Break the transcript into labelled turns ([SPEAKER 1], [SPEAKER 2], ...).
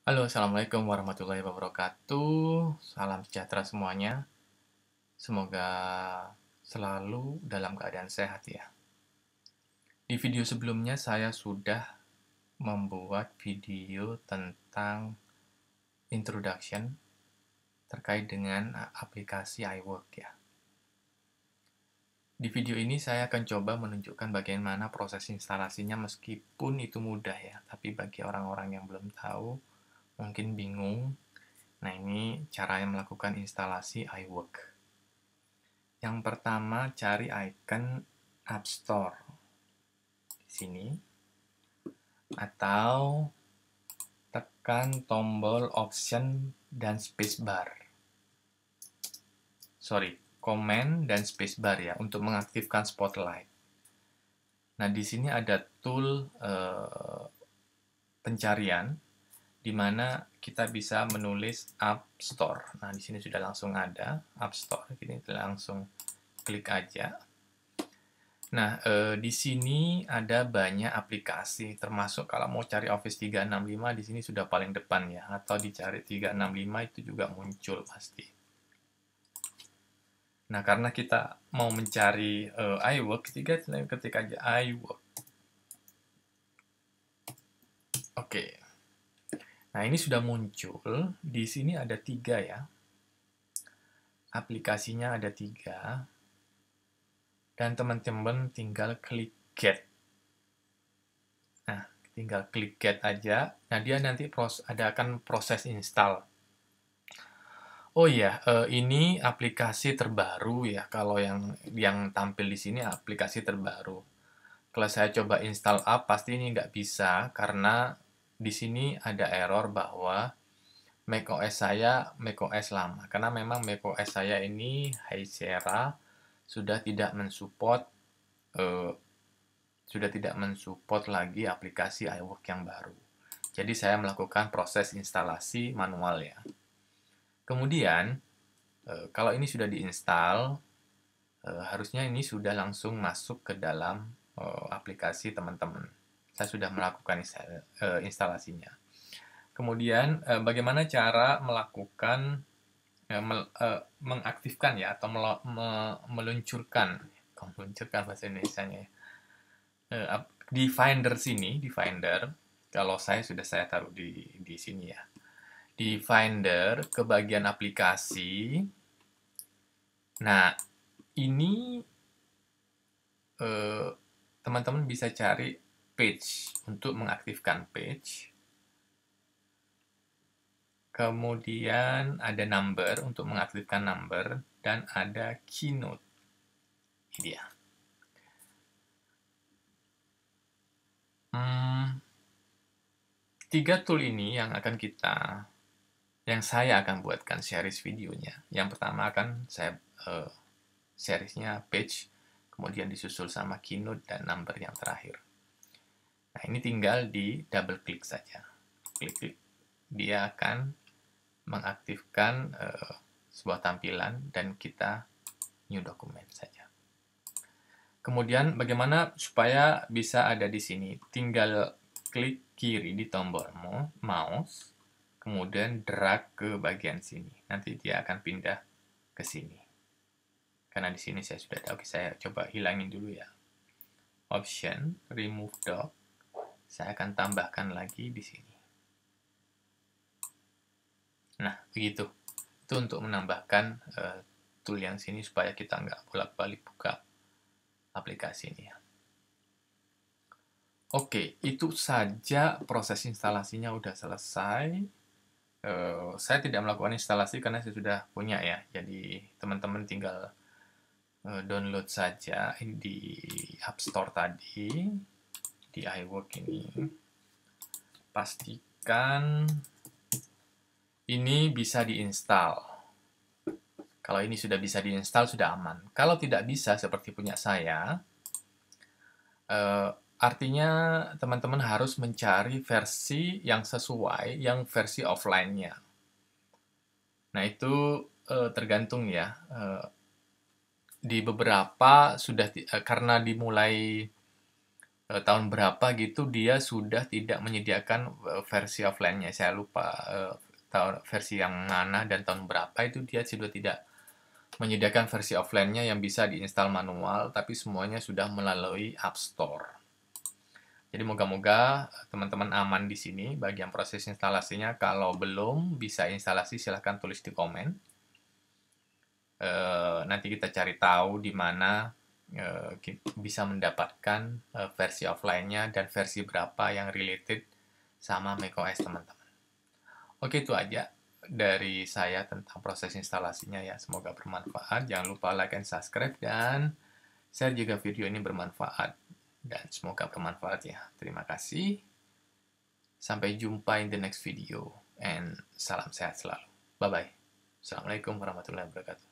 [SPEAKER 1] Halo, Assalamualaikum warahmatullahi wabarakatuh. Salam sejahtera semuanya. Semoga selalu dalam keadaan sehat ya. Di video sebelumnya saya sudah membuat video tentang introduction terkait dengan aplikasi iWork ya. Di video ini saya akan coba menunjukkan bagaimana proses instalasinya meskipun itu mudah ya, tapi bagi orang-orang yang belum tahu, mungkin bingung. Nah, ini cara yang melakukan instalasi iWork. Yang pertama, cari icon App Store di sini atau tekan tombol option dan spacebar. Sorry, command dan spacebar ya untuk mengaktifkan spotlight. Nah, di sini ada tool uh, pencarian di mana kita bisa menulis App Store. Nah, di sini sudah langsung ada App Store. kita langsung klik aja. Nah, eh, di sini ada banyak aplikasi, termasuk kalau mau cari Office 365, di sini sudah paling depan ya, atau dicari 365 itu juga muncul pasti. Nah, karena kita mau mencari eh, iWork, ketika ketik aja iWork. Oke. Okay. Nah, ini sudah muncul. Di sini ada tiga ya. Aplikasinya ada tiga. Dan teman-teman tinggal klik get. Nah, tinggal klik get aja. Nah, dia nanti pros ada akan proses install. Oh iya, eh, ini aplikasi terbaru ya. Kalau yang yang tampil di sini aplikasi terbaru. Kalau saya coba install app, pasti ini nggak bisa karena di sini ada error bahwa macOS saya macOS lama karena memang macOS saya ini High Sierra sudah tidak mensupport uh, sudah tidak mensupport lagi aplikasi iWork yang baru. Jadi saya melakukan proses instalasi manual ya. Kemudian uh, kalau ini sudah diinstal uh, harusnya ini sudah langsung masuk ke dalam uh, aplikasi teman-teman kita sudah melakukan eh, instalasinya. Kemudian eh, bagaimana cara melakukan eh, mengaktifkan ya atau meluncurkan, meluncurkan bahasa indonesia ya. di Finder sini, di Finder, kalau saya sudah saya taruh di di sini ya. Di Finder ke bagian aplikasi. Nah, ini teman-teman bisa cari page untuk mengaktifkan page. Kemudian ada number untuk mengaktifkan number dan ada keynote. Ini dia. Hmm, tiga tool ini yang akan kita yang saya akan buatkan series videonya. Yang pertama akan saya uh, seriesnya page, kemudian disusul sama keynote dan number yang terakhir. Nah, ini tinggal di double klik saja. Klik-klik. Dia akan mengaktifkan uh, sebuah tampilan dan kita new document saja. Kemudian bagaimana supaya bisa ada di sini? Tinggal klik kiri di tombol mouse, kemudian drag ke bagian sini. Nanti dia akan pindah ke sini. Karena di sini saya sudah tahu, saya coba hilangin dulu ya. Option, remove dock saya akan tambahkan lagi di sini. Nah, begitu. Itu untuk menambahkan uh, tool yang sini supaya kita nggak bolak-balik buka aplikasi ini ya. Oke, itu saja proses instalasinya udah selesai. Uh, saya tidak melakukan instalasi karena saya sudah punya ya. Jadi teman-teman tinggal uh, download saja di App Store tadi di iWork ini pastikan ini bisa diinstal kalau ini sudah bisa diinstal sudah aman kalau tidak bisa seperti punya saya uh, artinya teman-teman harus mencari versi yang sesuai yang versi offline-nya nah itu uh, tergantung ya Uh, di beberapa sudah uh, karena dimulai Eh, tahun berapa gitu dia sudah tidak menyediakan eh, versi offline-nya. Saya lupa eh, tahun versi yang mana dan tahun berapa itu dia sudah tidak menyediakan versi offline-nya yang bisa diinstal manual, tapi semuanya sudah melalui App Store. Jadi moga-moga teman-teman aman di sini bagian proses instalasinya. Kalau belum bisa instalasi silahkan tulis di komen. E, nanti kita cari tahu di mana uh, bisa mendapatkan uh, versi offline-nya dan versi berapa yang related sama macOS teman-teman. Oke itu aja dari saya tentang proses instalasinya ya. Semoga bermanfaat. Jangan lupa like and subscribe dan share juga video ini bermanfaat. Dan semoga bermanfaat ya. Terima kasih. Sampai jumpa in the next video. And salam sehat selalu. Bye-bye. Assalamualaikum warahmatullahi wabarakatuh.